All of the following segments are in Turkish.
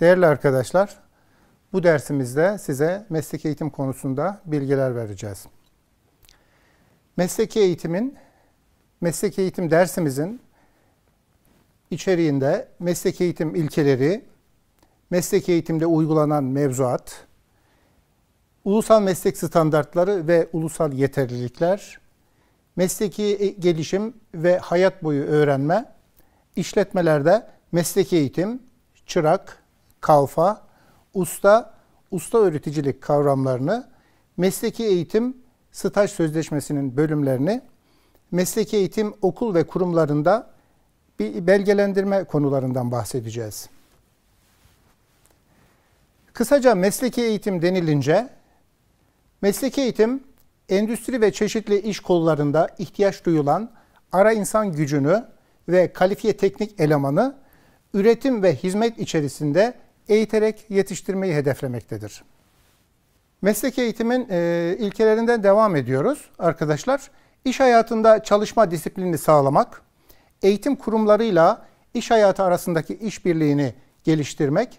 Değerli arkadaşlar, bu dersimizde size meslek eğitim konusunda bilgiler vereceğiz. Mesleki eğitimin, meslek eğitim dersimizin içeriğinde meslek eğitim ilkeleri, meslek eğitimde uygulanan mevzuat, ulusal meslek standartları ve ulusal yeterlilikler, mesleki e, gelişim ve hayat boyu öğrenme, işletmelerde mesleki eğitim, çırak, kalfa, usta, usta öğreticilik kavramlarını, mesleki eğitim, staj sözleşmesinin bölümlerini, mesleki eğitim okul ve kurumlarında bir belgelendirme konularından bahsedeceğiz. Kısaca mesleki eğitim denilince, mesleki eğitim endüstri ve çeşitli iş kollarında ihtiyaç duyulan ara insan gücünü ve kalifiye teknik elemanı üretim ve hizmet içerisinde eğiterek yetiştirmeyi hedeflemektedir. Meslek eğitimin e, ilkelerinden devam ediyoruz arkadaşlar. İş hayatında çalışma disiplini sağlamak, eğitim kurumlarıyla iş hayatı arasındaki işbirliğini geliştirmek,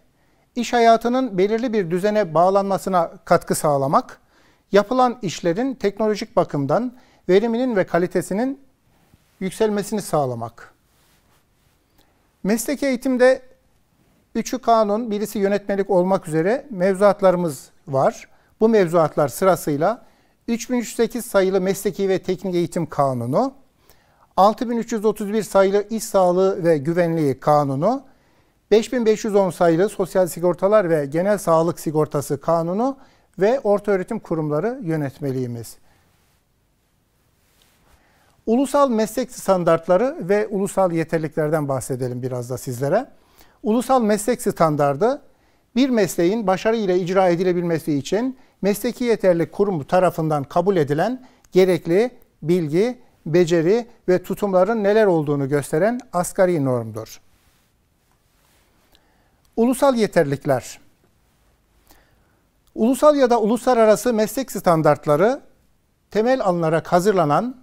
iş hayatının belirli bir düzene bağlanmasına katkı sağlamak, yapılan işlerin teknolojik bakımdan veriminin ve kalitesinin yükselmesini sağlamak. Meslek eğitimde Üçü kanun, birisi yönetmelik olmak üzere mevzuatlarımız var. Bu mevzuatlar sırasıyla 3308 sayılı Mesleki ve Teknik Eğitim Kanunu, 6331 sayılı İş Sağlığı ve Güvenliği Kanunu, 5510 sayılı Sosyal Sigortalar ve Genel Sağlık Sigortası Kanunu ve Orta Öğretim Kurumları Yönetmeliğimiz. Ulusal meslek standartları ve ulusal yeterliklerden bahsedelim biraz da sizlere. Ulusal meslek standardı bir mesleğin başarıyla icra edilebilmesi için mesleki yeterlik kurumu tarafından kabul edilen gerekli bilgi, beceri ve tutumların neler olduğunu gösteren asgari normdur. Ulusal yeterlikler Ulusal ya da uluslararası meslek standartları temel alınarak hazırlanan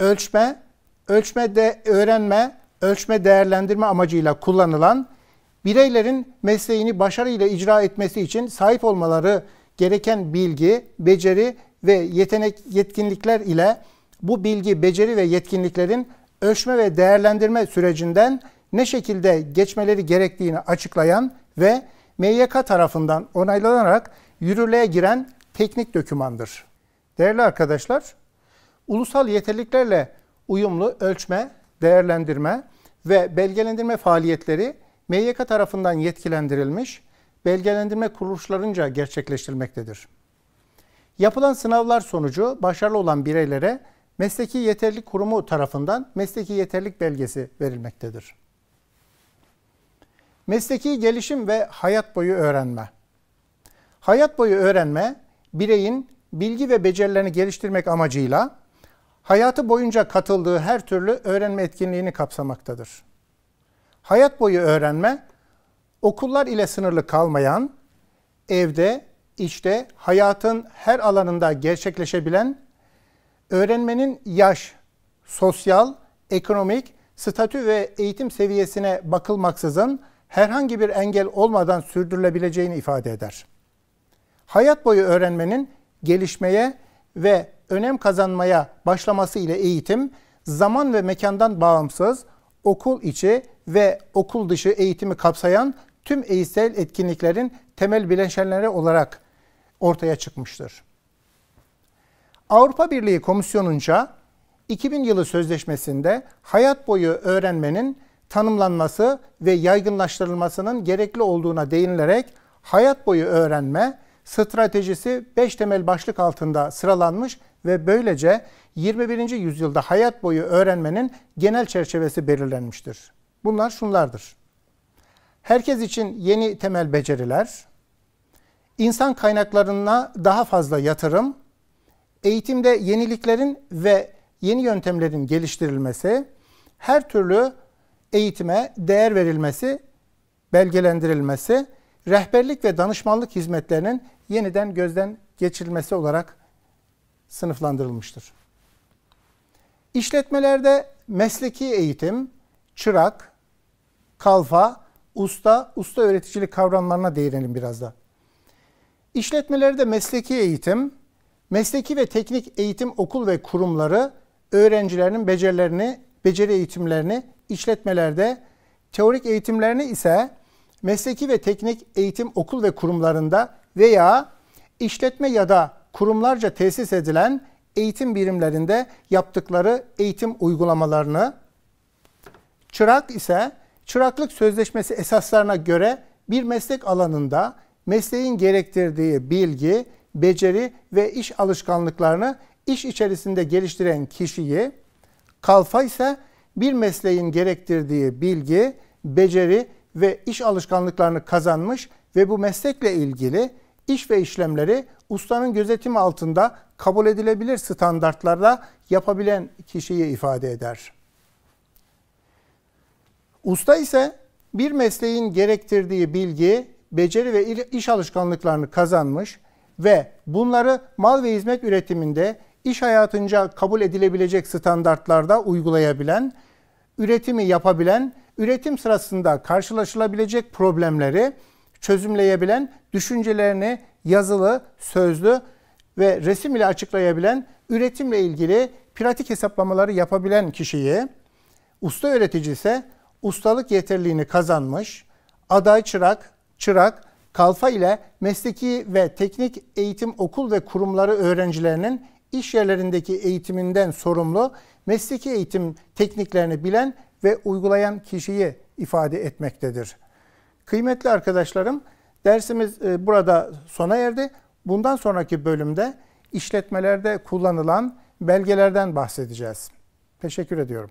ölçme, ölçme de öğrenme, ölçme değerlendirme amacıyla kullanılan bireylerin mesleğini başarıyla icra etmesi için sahip olmaları gereken bilgi, beceri ve yetenek yetkinlikler ile bu bilgi, beceri ve yetkinliklerin ölçme ve değerlendirme sürecinden ne şekilde geçmeleri gerektiğini açıklayan ve MYK tarafından onaylanarak yürürlüğe giren teknik dokümandır. Değerli arkadaşlar, ulusal yeterliklerle uyumlu ölçme, değerlendirme ve belgelendirme faaliyetleri MYK tarafından yetkilendirilmiş, belgelendirme kuruluşlarınca gerçekleştirilmektedir. Yapılan sınavlar sonucu başarılı olan bireylere Mesleki yeterlik Kurumu tarafından mesleki yeterlik belgesi verilmektedir. Mesleki gelişim ve hayat boyu öğrenme. Hayat boyu öğrenme, bireyin bilgi ve becerilerini geliştirmek amacıyla hayatı boyunca katıldığı her türlü öğrenme etkinliğini kapsamaktadır hayat boyu öğrenme okullar ile sınırlı kalmayan, evde, işte, hayatın her alanında gerçekleşebilen, öğrenmenin yaş, sosyal, ekonomik, statü ve eğitim seviyesine bakılmaksızın herhangi bir engel olmadan sürdürülebileceğini ifade eder. Hayat boyu öğrenmenin gelişmeye ve önem kazanmaya başlaması ile eğitim, zaman ve mekandan bağımsız, okul içi ve okul dışı eğitimi kapsayan tüm eğitsel etkinliklerin temel bileşenleri olarak ortaya çıkmıştır. Avrupa Birliği Komisyonunca 2000 yılı sözleşmesinde hayat boyu öğrenmenin tanımlanması ve yaygınlaştırılmasının gerekli olduğuna değinilerek hayat boyu öğrenme stratejisi 5 temel başlık altında sıralanmış ve böylece 21. yüzyılda hayat boyu öğrenmenin genel çerçevesi belirlenmiştir. Bunlar şunlardır. Herkes için yeni temel beceriler, insan kaynaklarına daha fazla yatırım, eğitimde yeniliklerin ve yeni yöntemlerin geliştirilmesi, her türlü eğitime değer verilmesi, belgelendirilmesi, rehberlik ve danışmanlık hizmetlerinin yeniden gözden geçirilmesi olarak sınıflandırılmıştır. İşletmelerde mesleki eğitim, çırak, kalfa, usta, usta öğreticilik kavramlarına değinelim biraz da. İşletmelerde mesleki eğitim, mesleki ve teknik eğitim okul ve kurumları öğrencilerinin becerilerini, beceri eğitimlerini işletmelerde, teorik eğitimlerini ise mesleki ve teknik eğitim okul ve kurumlarında veya işletme ya da kurumlarca tesis edilen eğitim birimlerinde yaptıkları eğitim uygulamalarını, çırak ise çıraklık sözleşmesi esaslarına göre bir meslek alanında mesleğin gerektirdiği bilgi, beceri ve iş alışkanlıklarını iş içerisinde geliştiren kişiyi, kalfa ise bir mesleğin gerektirdiği bilgi, beceri ve iş alışkanlıklarını kazanmış ve bu meslekle ilgili iş ve işlemleri ustanın gözetimi altında kabul edilebilir standartlarda yapabilen kişiyi ifade eder. Usta ise bir mesleğin gerektirdiği bilgi, beceri ve iş alışkanlıklarını kazanmış ve bunları mal ve hizmet üretiminde iş hayatınca kabul edilebilecek standartlarda uygulayabilen, üretimi yapabilen, üretim sırasında karşılaşılabilecek problemleri çözümleyebilen, düşüncelerini yazılı, sözlü ve resim ile açıklayabilen, üretimle ilgili pratik hesaplamaları yapabilen kişiyi, usta öğretici ise ustalık yeterliğini kazanmış, aday çırak, çırak, kalfa ile mesleki ve teknik eğitim okul ve kurumları öğrencilerinin iş yerlerindeki eğitiminden sorumlu mesleki eğitim tekniklerini bilen ve uygulayan kişiyi ifade etmektedir. Kıymetli arkadaşlarım, dersimiz e, burada sona erdi. Bundan sonraki bölümde işletmelerde kullanılan belgelerden bahsedeceğiz. Teşekkür ediyorum.